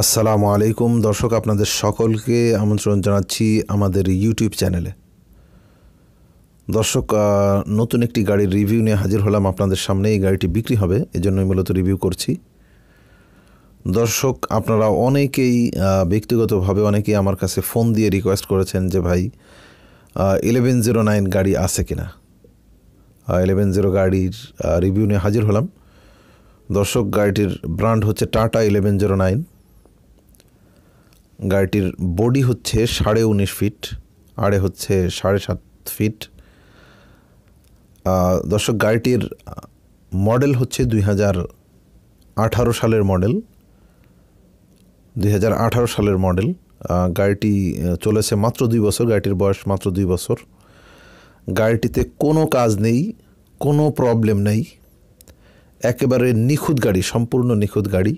আসসালামু আলাইকুম দর্শক আপনাদের সকলকে আমন্ত্রণ জানাচ্ছি আমাদের ইউটিউব চ্যানেলে দর্শক নতুন একটি গাড়ির রিভিউ নিয়ে হাজির হলাম আপনাদের সামনে এই গাড়িটি বিক্রি হবে এজন্যই মূলত রিভিউ করছি দর্শক আপনারা অনেকেই ব্যক্তিগতভাবে অনেকেই আমার কাছে ফোন দিয়ে রিকোয়েস্ট করেছেন যে ভাই ইলেভেন জিরো নাইন গাড়ি আছে কিনা ইলেভেন জিরো oh গাড়ির রিভিউ নিয়ে হাজির হলাম দর্শক গাড়িটির ব্র্যান্ড হচ্ছে টাটা ইলেভেন জিরো নাইন গাড়িটির বডি হচ্ছে সাড়ে উনিশ ফিট আড়ে হচ্ছে সাড়ে সাত ফিট দর্শক গাড়িটির মডেল হচ্ছে দুই হাজার আঠারো সালের মডেল দুই হাজার আঠারো সালের মডেল গাড়িটি চলেছে মাত্র দুই বছর গাড়িটির বয়স মাত্র দুই বছর গাড়িটিতে কোনো কাজ নেই কোনো প্রবলেম নেই একেবারে নিখুঁত গাড়ি সম্পূর্ণ নিখুঁত গাড়ি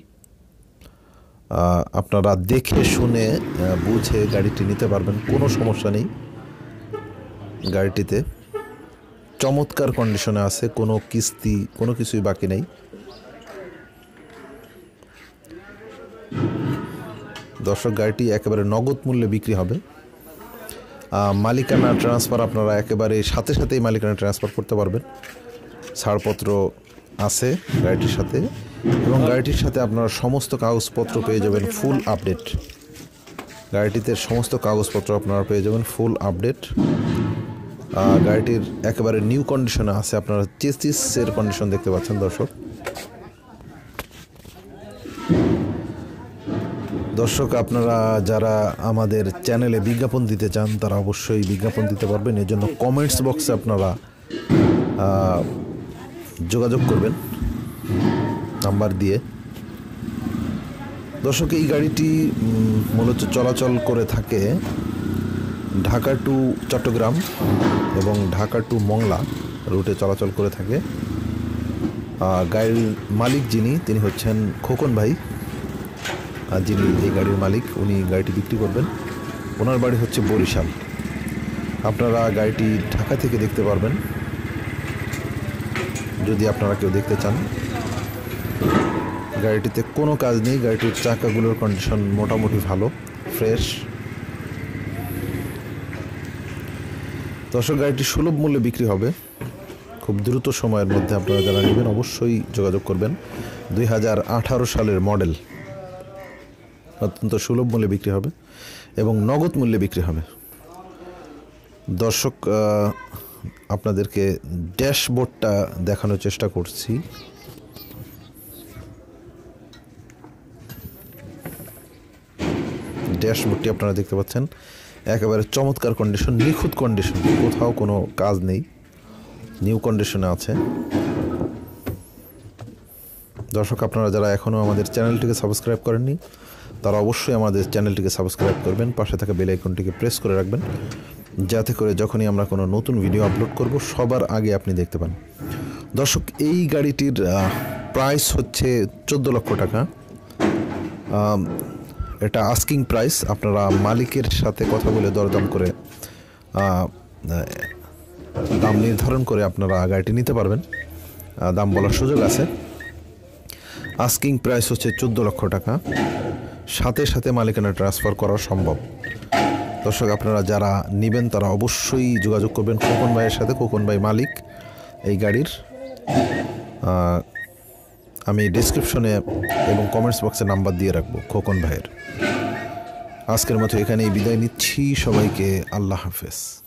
আপনারা দেখে শুনে বুঝে গাড়িটি নিতে পারবেন কোনো সমস্যা নেই গাড়িটিতে চমৎকার কন্ডিশনে আছে কোনো কিস্তি কোনো কিছুই বাকি নেই দর্শক গাড়িটি একেবারে নগদ মূল্যে বিক্রি হবে মালিকানা ট্রান্সফার আপনারা একেবারে সাথে সাথেই মালিকানা ট্রান্সফার করতে পারবেন ছাড়পত্র আছে গাড়িটির সাথে এবং গাড়িটির সাথে আপনারা সমস্ত কাগজপত্র পেয়ে যাবেন ফুল আপডেট গাড়িটিতে সমস্ত কাগজপত্র আপনারা পেয়ে যাবেন ফুল আপডেট গাড়িটির একেবারে নিউ কন্ডিশনে আছে আপনারা চেস্টিসের কন্ডিশন দেখতে পাচ্ছেন দর্শক দর্শক আপনারা যারা আমাদের চ্যানেলে বিজ্ঞাপন দিতে চান তারা অবশ্যই বিজ্ঞাপন দিতে পারবেন এর জন্য কমেন্টস বক্সে আপনারা যোগাযোগ করবেন নাম্বার দিয়ে দর্শক এই গাড়িটি মূলত চলাচল করে থাকে ঢাকা টু চট্টগ্রাম এবং ঢাকা টু মংলা রুটে চলাচল করে থাকে গাড়ির মালিক যিনি তিনি হচ্ছেন খোকন ভাই যিনি এই গাড়ির মালিক উনি গাড়িটি বিক্রি করবেন ওনার বাড়ি হচ্ছে বরিশাল আপনারা গাড়িটি ঢাকা থেকে দেখতে পারবেন যদি আপনারা কেউ দেখতে চান গাড়িটিতে কোনো কাজ নেই গাড়িটির চাকাগুলোর কন্ডিশন মোটামুটি ভালো ফ্রেশ দর্শক গাড়িটি সুলভ মূল্যে বিক্রি হবে খুব দ্রুত সময়ের মধ্যে আপনারা যারা নেবেন অবশ্যই যোগাযোগ করবেন দুই সালের মডেল অত্যন্ত সুলভ মূল্যে বিক্রি হবে এবং নগদ মূল্যে বিক্রি হবে দর্শক আপনাদেরকে ড্যাশবোর্ডটা দেখানোর চেষ্টা করছি ড্যাশবোর্ডটি আপনারা দেখতে পাচ্ছেন একেবারে চমৎকার কন্ডিশন নিখুঁত কন্ডিশন কোথাও কোনো কাজ নেই নিউ কন্ডিশনে আছে দর্শক আপনারা যারা এখনও আমাদের চ্যানেলটিকে সাবস্ক্রাইব করেননি তারা অবশ্যই আমাদের চ্যানেলটিকে সাবস্ক্রাইব করবেন পাশে থাকা বেল আইকনটিকে প্রেস করে রাখবেন যাতে করে যখনই আমরা কোনো নতুন ভিডিও আপলোড করব সবার আগে আপনি দেখতে পান দর্শক এই গাড়িটির প্রাইস হচ্ছে চোদ্দো লক্ষ টাকা এটা আস্কিং প্রাইস আপনারা মালিকের সাথে কথা বলে দরদাম করে দাম নির্ধারণ করে আপনারা গাড়িটি নিতে পারবেন দাম বলার সুযোগ আছে আস্কিং প্রাইস হচ্ছে চোদ্দো লক্ষ টাকা সাথে সাথে মালিকানা ট্রান্সফার করা সম্ভব দর্শক আপনারা যারা নেবেন তারা অবশ্যই যোগাযোগ করবেন কোকন ভাইয়ের সাথে কোকন ভাই মালিক এই গাড়ির আমি ডিসক্রিপশনে এবং কমেন্টস বক্সে নাম্বার দিয়ে রাখবো খোকন ভাইয়ের আজকের মতো এখানেই বিদায় নিচ্ছি সবাইকে আল্লাহ হাফেজ